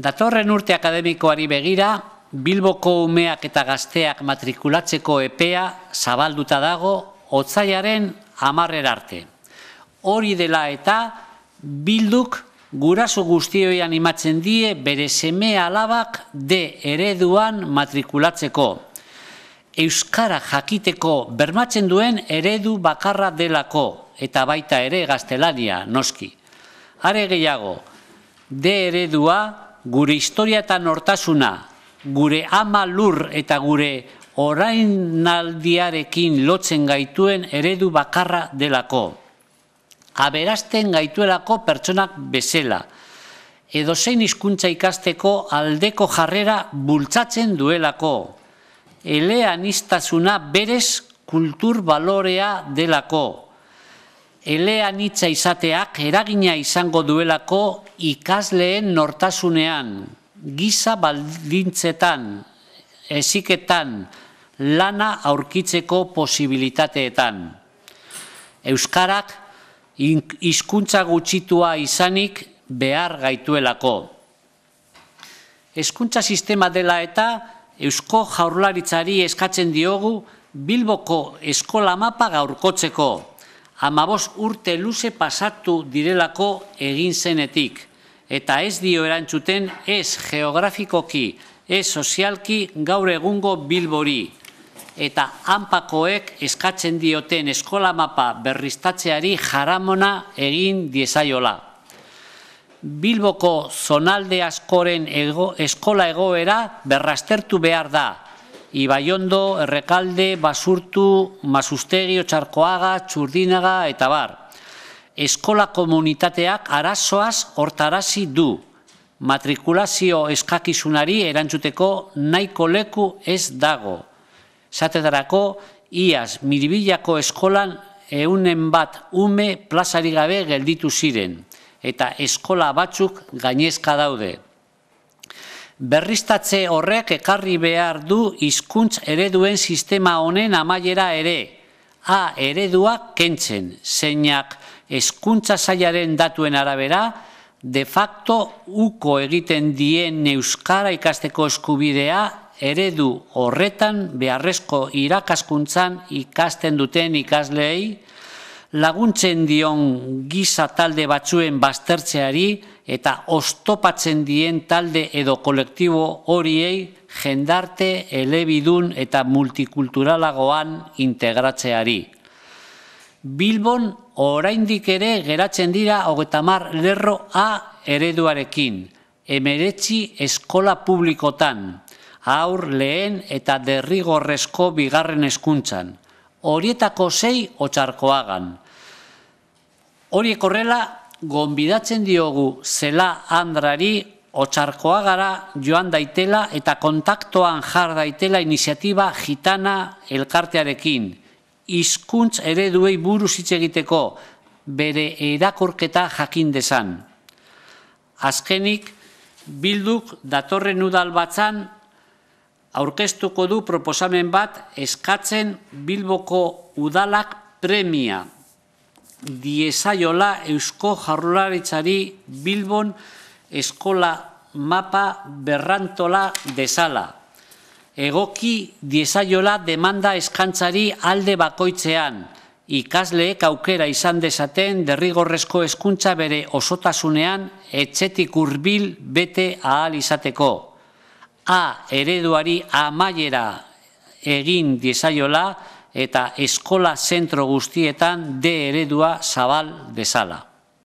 Datorren urte akademikoari begira, Bilboko umeak eta gazteak matrikulatzeko epea zabalduta dago otzaiaren amarrer arte. Hori dela eta bilduk guraso guztioi animatzen die bere seme alabak de ereduan matrikulatzeko. Euskara jakiteko bermatzen duen eredu bakarra delako eta baita ere gaztelania noski. Are gehiago, de eredua gure historia eta nortasuna, gure ama lur eta gure orain naldiarekin lotzen gaituen eredu bakarra delako. Aberazten gaituelako pertsonak bezela. Edo zein hizkuntza ikasteko aldeko jarrera bultzatzen duelako. Elean iztasuna berez kultur balorea delako elean hitza izateak eragina izango duelako ikasleen nortasunean, giza baldintzetan, eziketan, lana aurkitzeko posibilitateetan. Euskarak hizkuntza gutxitua izanik behar gaituelako. Hezkuntza sistema dela eta Eusko jaurlaritzari eskatzen diogu Bilboko eskola mapa gaurkotzeko amabos urte luze pasatu direlako egin zenetik, eta ez dio erantzuten ez geografikoki, ez sozialki gaur egungo bilbori, eta hanpakoek eskatzen dioten eskola mapa berriztatzeari jaramona egin diesaiola. Bilboko zonalde askoren ego, eskola egoera berrastertu behar da, Ibaiondo, Errekalde, Basurtu, Masustegio, Txarkoaga, Txurdinaga eta bar. Eskola komunitateak arazoaz hortarazi du. Matrikulazio eskakizunari erantzuteko nahiko leku ez dago. Zatetarako, Iaz, Miribillako eskolan eunen bat ume plazari gabe gelditu ziren eta eskola batzuk gainezka daude berriztatze horrek ekarri behar du hizkuntz ereduen sistema honen amaiera ere. A eredua kentzen, zeinak hezkuntza zailaren datuen arabera, de facto uko egiten dien euskara ikasteko eskubidea eredu horretan beharrezko irakaskuntzan ikasten duten ikasleei, laguntzen dion giza talde batzuen baztertzeari eta ostopatzen dien talde edo kolektibo horiei jendarte elebidun eta multikulturalagoan integratzeari. Bilbon oraindik ere geratzen dira hogetamar lerro A ereduarekin, emeretzi eskola publikotan, aur lehen eta derrigorrezko bigarren eskuntzan, horietako zei otxarkoagan. Horiek horrela, gonbidatzen diogu zela andrari otxarkoa gara joan daitela eta kontaktoan jar daitela iniziatiba gitana elkartearekin. Izkuntz ere duei buruz hitz egiteko bere erakorketa jakin desan. Azkenik, bilduk datorren udal batzan aurkestuko du proposamen bat eskatzen bilboko udalak premia diezaiola Eusko Jarrularitzari Bilbon eskola mapa berrantola dezala. Egoki diezaiola demanda eskantzari alde bakoitzean, ikasleek aukera izan dezaten derrigorrezko eskuntza bere osotasunean etxetik urbil bete ahal izateko. A ereduari amaiera egin diezaiola, eta eskola zentro guztietan d eredua zabal bezala